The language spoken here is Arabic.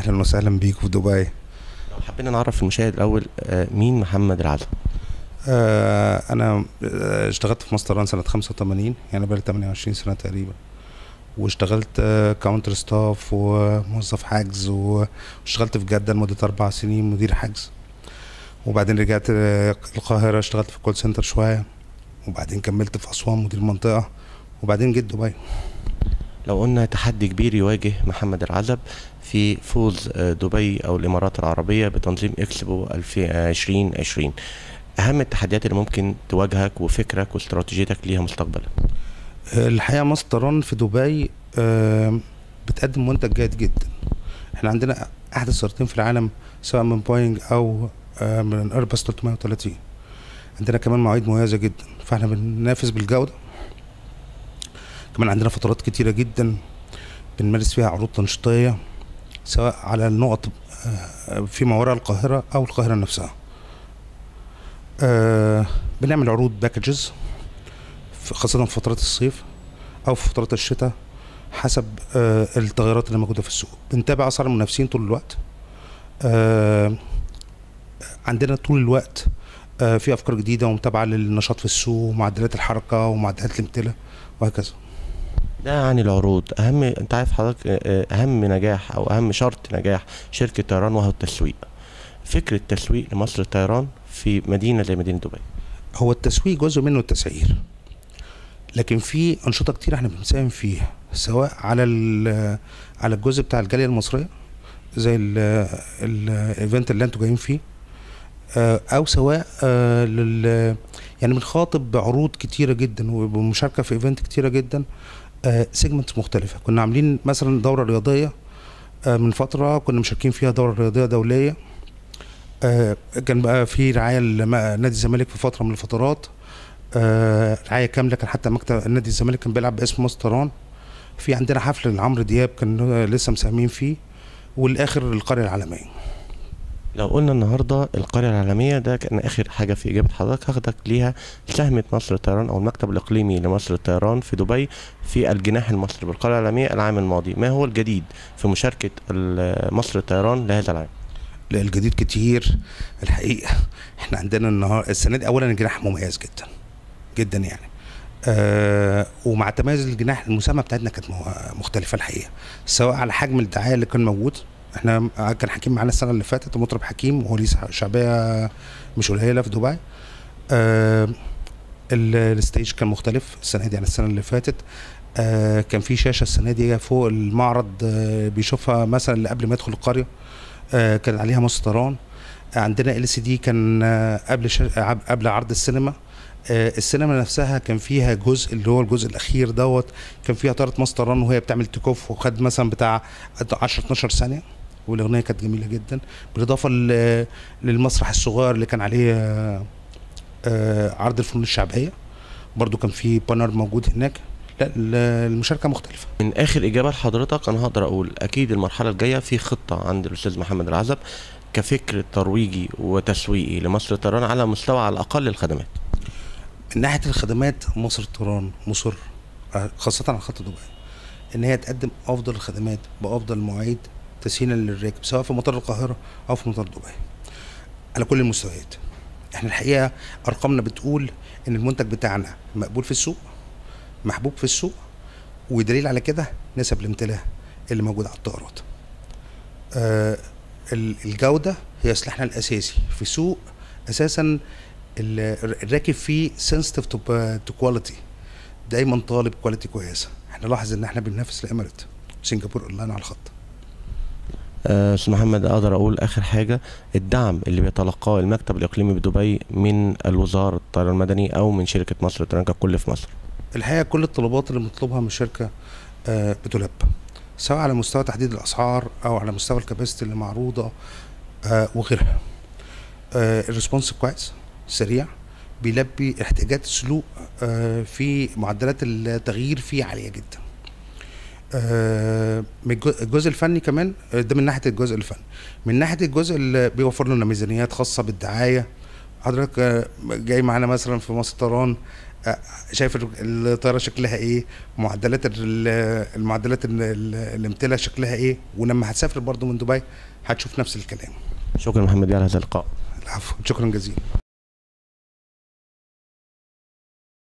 اهلا وسهلا بيكم في دبي لو حبينا نعرف المشاهد الاول آه، مين محمد العدل آه، انا آه، اشتغلت في ماستر ران سنه 85 يعني بقالي 28 سنه تقريبا واشتغلت كاونتر ستاف وموظف حجز واشتغلت في جده لمده اربع سنين مدير حجز وبعدين رجعت القاهره اشتغلت في كول سنتر شويه وبعدين كملت في اسوان مدير منطقه وبعدين جيت دبي لو قلنا تحدي كبير يواجه محمد العزب في فوز آه، دبي أو الإمارات العربية بتنظيم إكسبو 2020 أهم التحديات اللي ممكن تواجهك وفكرك واستراتيجيتك ليها مستقبلا آه، الحقيقة ماستر في دبي آه، بتقدم منتج جيد جدا احنا عندنا أحد السيارتين في العالم سواء من بوينج أو من ايرباص 330 عندنا كمان مواعيد مميزة جدا فاحنا بننافس بالجودة كمان عندنا فترات كتيرة جدا بنمارس فيها عروض تنشيطية سواء على النقط آه، فيما وراء القاهرة أو القاهرة نفسها آه، بنعمل عروض باكجز خاصة في فترات الصيف أو في فترات الشتاء حسب آه، التغيرات اللي موجودة في السوق بنتابع أسعار المنافسين طول الوقت عندنا طول الوقت في أفكار جديدة ومتابعة للنشاط في السوق ومعدلات الحركة ومعدلات الامتلاء وهكذا ده عن يعني العروض اهم انت عارف حضرتك آه، آه، اهم نجاح او اهم شرط نجاح شركه طيران وهو التسويق فكره التسويق لمصر الطيران في مدينه زي مدينه دبي هو التسويق جزء منه التسعير لكن في انشطه كتير احنا بنساهم فيها سواء على على الجزء بتاع الجاليه المصريه زي الايفنت اللي انتوا جايين فيه آه، او سواء لل يعني بنخاطب بعروض كتيره جدا وبمشاركه في ايفنت كتيره جدا سيجمنتس آه، مختلفه كنا عاملين مثلا دوره رياضيه آه، من فتره كنا مشاركين فيها دوره رياضيه دوليه آه، كان بقى في رعايه لنادي الزمالك في فتره من الفترات رعايه كامله كان حتى مكتب نادي الزمالك كان بيلعب باسم مستران في عندنا حفل لعمرو دياب كان لسه مساهمين فيه والاخر القريه العالميه لو قلنا النهارده القريه العالميه ده كان اخر حاجه في اجابه حضرتك هاخدك ليها سهمة مصر للطيران او المكتب الاقليمي لمصر للطيران في دبي في الجناح المصري بالقريه العالميه العام الماضي ما هو الجديد في مشاركه مصر للطيران لهذا العام لا الجديد كتير الحقيقه احنا عندنا النهار السنه دي اولا الجناح مميز جدا جدا يعني آه ومع تميز الجناح المساهمه بتاعتنا كانت مختلفه الحقيقه سواء على حجم الدعايه اللي كان موجود احنا كان حكيم معانا السنه اللي فاتت مطرب حكيم وهو ليه شعبيه مش قليله في دبي آه الستيج كان مختلف السنه دي عن السنه اللي فاتت آه كان في شاشه السنه دي فوق المعرض آه بيشوفها مثلا اللي قبل ما يدخل القريه آه كان عليها مسطران عندنا ال سي دي كان آه، قبل شا... قبل عرض السينما آه، السينما نفسها كان فيها جزء اللي هو الجزء الاخير دوت كان فيها طاره ماستر ران وهي بتعمل تيك اوف وخد مثلا بتاع 10 12 ثانيه والاغنيه كانت جميله جدا بالاضافه للمسرح الصغير اللي كان عليه آه، عرض الفنون الشعبيه برضو كان في بانر موجود هناك لا المشاركه مختلفه من اخر اجابه لحضرتك انا هقدر اقول اكيد المرحله الجايه في خطه عند الاستاذ محمد العزب كفكر ترويجي وتسويقي لمصر طيران على مستوى على الاقل الخدمات من ناحيه الخدمات مصر طيران مصر آه، خاصه على خط دبي ان هي تقدم افضل الخدمات بافضل المواعيد تسهيلا للراكب سواء في مطار القاهره او في مطار دبي على كل المستويات احنا الحقيقه ارقامنا بتقول ان المنتج بتاعنا مقبول في السوق محبوب في السوق ودليل على كده نسب الامتلاء اللي موجوده على الطائرات آه الجوده هي سلاحنا الاساسي في سوق اساسا الراكب فيه سنسيتيف تو كواليتي دايما طالب كواليتي كويسه احنا لاحظ ان احنا بننافس الامارات سنغافور اونلاين على الخط آه، استاذ محمد اقدر اقول اخر حاجه الدعم اللي بيتلقاه المكتب الاقليمي بدبي من الوزاره الطيران المدني او من شركه مصر للطيران ككل في مصر الحقيقه كل الطلبات اللي بنطلبها من الشركه آه، بتلب سواء على مستوى تحديد الاسعار او على مستوى الكباسيتي اللي معروضه آه، وغيرها الريسبونس كويس سريع بيلبي احتياجات السلوك في معدلات التغيير فيه عاليه جدا آه، من الجزء الفني كمان آه، ده من ناحيه الجزء الفني من ناحيه الجزء اللي بيوفر لنا ميزانيات خاصه بالدعايه حضرتك آه، جاي معانا مثلا في مصر طيران شايف الطياره شكلها ايه معدلات المعدلات الامتلاء شكلها ايه ولما هتسافر برضو من دبي هتشوف نفس الكلام شكرا محمد على هذا اللقاء العفو شكرا جزيلا